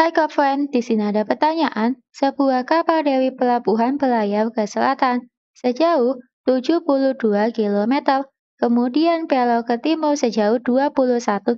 Hai Kak Friend, di sini ada pertanyaan. Sebuah kapal dari pelabuhan pelayar ke selatan, sejauh 72 km, kemudian belok ke timur sejauh 21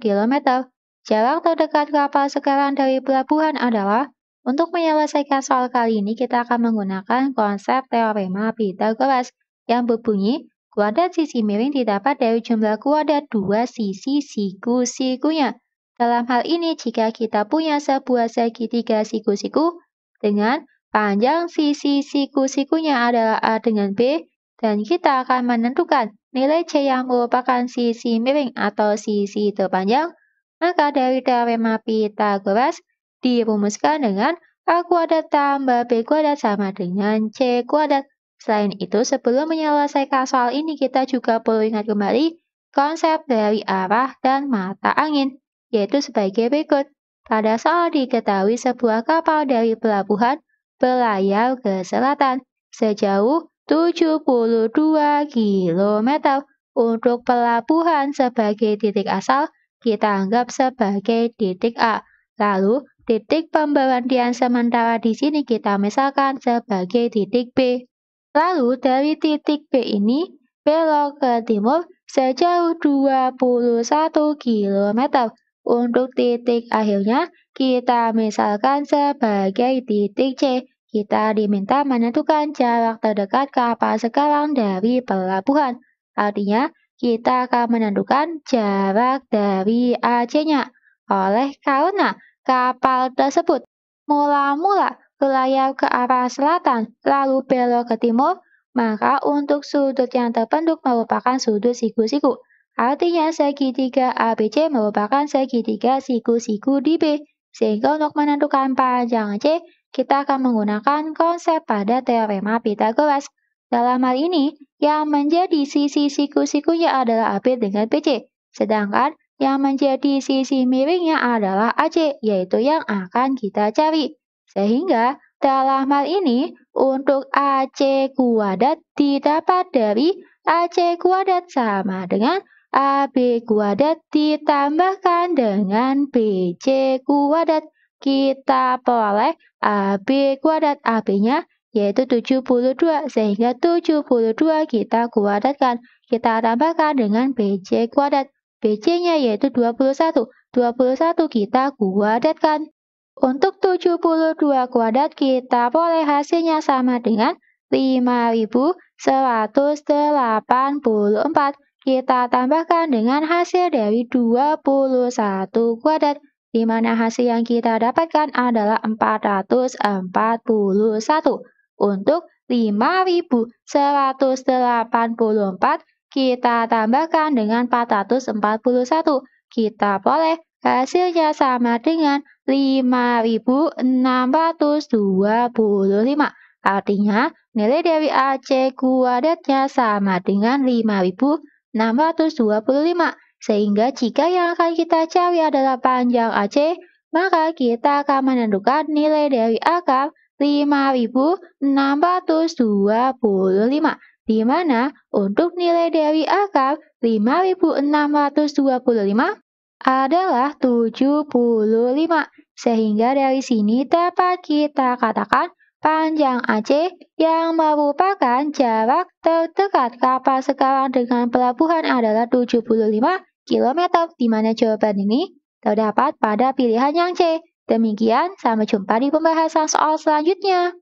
km. Jarak terdekat kapal sekarang dari pelabuhan adalah untuk menyelesaikan soal kali ini, kita akan menggunakan konsep teorema Pythagoras yang berbunyi kuadrat sisi miring didapat dari jumlah kuadrat dua sisi siku-sikunya. Dalam hal ini, jika kita punya sebuah segitiga siku-siku dengan panjang sisi siku-sikunya adalah A dengan B, dan kita akan menentukan nilai C yang merupakan sisi miring atau sisi terpanjang, maka dari teorema Pythagoras dirumuskan dengan A kuadrat tambah B kuadrat sama dengan C kuadrat. Selain itu, sebelum menyelesaikan soal ini, kita juga perlu ingat kembali konsep dari arah dan mata angin yaitu sebagai berikut. Pada saat diketahui sebuah kapal dari pelabuhan berlayar ke selatan sejauh 72 km untuk pelabuhan sebagai titik asal kita anggap sebagai titik A. Lalu, titik pemberhentian sementara di sini kita misalkan sebagai titik B. Lalu, dari titik B ini, belok ke timur sejauh 21 km untuk titik akhirnya, kita misalkan sebagai titik C. Kita diminta menentukan jarak terdekat kapal sekarang dari pelabuhan. Artinya, kita akan menentukan jarak dari AC-nya. Oleh karena kapal tersebut mula-mula berlayar ke arah selatan, lalu belok ke timur, maka untuk sudut yang terbentuk merupakan sudut siku-siku. Artinya segitiga ABC merupakan segitiga siku-siku di B. Sehingga untuk menentukan panjang C, kita akan menggunakan konsep pada teorema Pythagoras. Dalam hal ini, yang menjadi sisi siku-sikunya adalah AB dengan BC, sedangkan yang menjadi sisi miringnya adalah AC, yaitu yang akan kita cari. Sehingga, dalam hal ini, untuk AC kuadrat didapat dari AC kuadrat sama dengan AB kuadrat ditambahkan dengan BC kuadrat. Kita peroleh AB kuadrat AB-nya yaitu 72 sehingga 72 kita kuadratkan. Kita tambahkan dengan BC kuadrat. BC-nya yaitu 21. 21 kita kuadratkan. Untuk 72 kuadrat kita peroleh hasilnya sama dengan 5184. Kita tambahkan dengan hasil dari 21 kuadrat, di mana hasil yang kita dapatkan adalah 441 untuk 5184 kita tambahkan dengan 441. Kita boleh hasilnya sama dengan 5625. Artinya, nilai dari AC kuadratnya sama dengan 5625. 625. Sehingga jika yang akan kita cari adalah panjang AC, maka kita akan menentukan nilai dari akar 5625. Di mana untuk nilai dari akar 5625 adalah 75. Sehingga dari sini dapat kita katakan Panjang Aceh yang merupakan jarak terdekat kapal sekarang dengan pelabuhan adalah 75 km di mana jawaban ini terdapat pada pilihan yang C. Demikian, sampai jumpa di pembahasan soal selanjutnya.